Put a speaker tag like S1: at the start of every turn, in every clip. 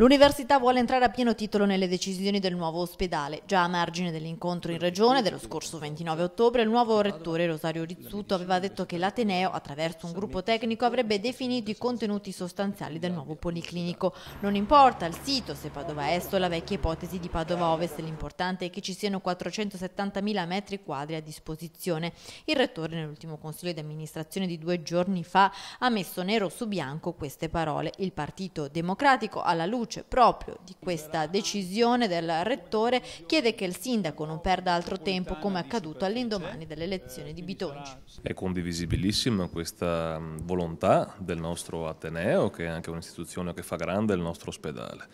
S1: L'università vuole entrare a pieno titolo nelle decisioni del nuovo ospedale. Già a margine dell'incontro in regione dello scorso 29 ottobre, il nuovo rettore Rosario Rizzuto aveva detto che l'Ateneo, attraverso un gruppo tecnico, avrebbe definito i contenuti sostanziali del nuovo policlinico. Non importa il sito, se Padova Est o la vecchia ipotesi di Padova Ovest, l'importante è che ci siano 470.000 metri quadri a disposizione. Il rettore, nell'ultimo consiglio di amministrazione di due giorni fa, ha messo nero su bianco queste parole. Il Partito Democratico, alla luce luce proprio di questa decisione del rettore, chiede che il sindaco non perda altro tempo come è accaduto all'indomani dell'elezione di Bitonci.
S2: È condivisibilissima questa mm, volontà del nostro Ateneo, che è anche un'istituzione che fa grande il nostro ospedale.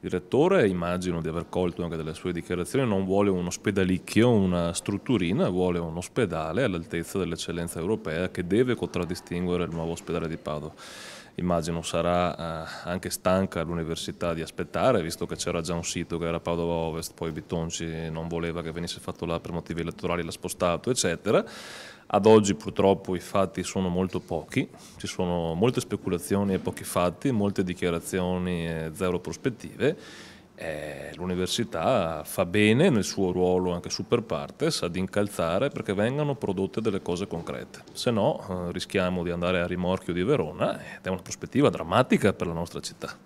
S2: Il rettore, immagino di aver colto anche delle sue dichiarazioni, non vuole un ospedalicchio, una strutturina, vuole un ospedale all'altezza dell'eccellenza europea che deve contraddistinguere il nuovo ospedale di Padova immagino sarà eh, anche stanca l'università di aspettare, visto che c'era già un sito che era Padova Ovest, poi Bitonci non voleva che venisse fatto là per motivi elettorali, l'ha spostato, eccetera. Ad oggi purtroppo i fatti sono molto pochi, ci sono molte speculazioni e pochi fatti, molte dichiarazioni e eh, zero prospettive. Eh, l'università fa bene nel suo ruolo anche super partes ad incalzare perché vengano prodotte delle cose concrete, se no eh, rischiamo di andare a rimorchio di Verona ed è una prospettiva drammatica per la nostra città.